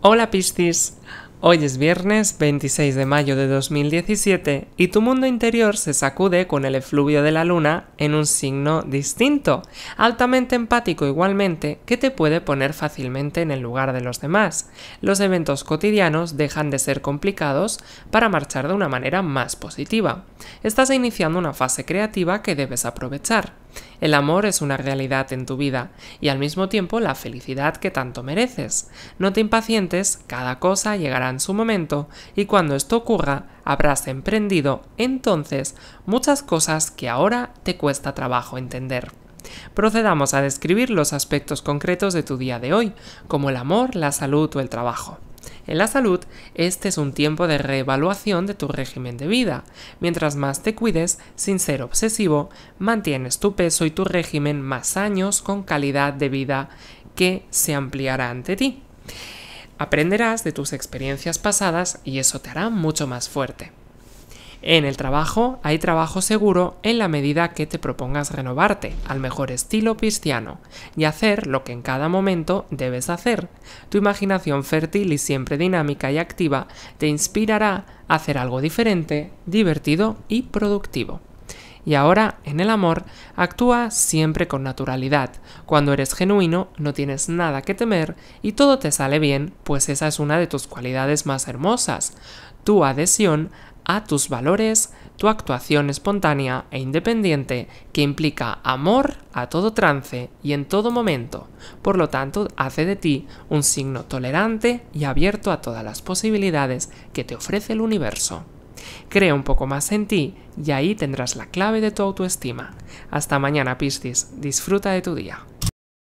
Hola Piscis, hoy es viernes 26 de mayo de 2017 y tu mundo interior se sacude con el efluvio de la luna en un signo distinto, altamente empático igualmente, que te puede poner fácilmente en el lugar de los demás. Los eventos cotidianos dejan de ser complicados para marchar de una manera más positiva. Estás iniciando una fase creativa que debes aprovechar. El amor es una realidad en tu vida y al mismo tiempo la felicidad que tanto mereces. No te impacientes, cada cosa llegará en su momento y cuando esto ocurra habrás emprendido entonces muchas cosas que ahora te cuesta trabajo entender. Procedamos a describir los aspectos concretos de tu día de hoy, como el amor, la salud o el trabajo. En la salud, este es un tiempo de reevaluación de tu régimen de vida. Mientras más te cuides, sin ser obsesivo, mantienes tu peso y tu régimen más años con calidad de vida que se ampliará ante ti. Aprenderás de tus experiencias pasadas y eso te hará mucho más fuerte. En el trabajo hay trabajo seguro en la medida que te propongas renovarte al mejor estilo cristiano y hacer lo que en cada momento debes hacer. Tu imaginación fértil y siempre dinámica y activa te inspirará a hacer algo diferente, divertido y productivo. Y ahora, en el amor, actúa siempre con naturalidad. Cuando eres genuino, no tienes nada que temer y todo te sale bien, pues esa es una de tus cualidades más hermosas. Tu adhesión a tus valores, tu actuación espontánea e independiente que implica amor a todo trance y en todo momento. Por lo tanto, hace de ti un signo tolerante y abierto a todas las posibilidades que te ofrece el universo. Crea un poco más en ti y ahí tendrás la clave de tu autoestima. Hasta mañana, Piscis. Disfruta de tu día.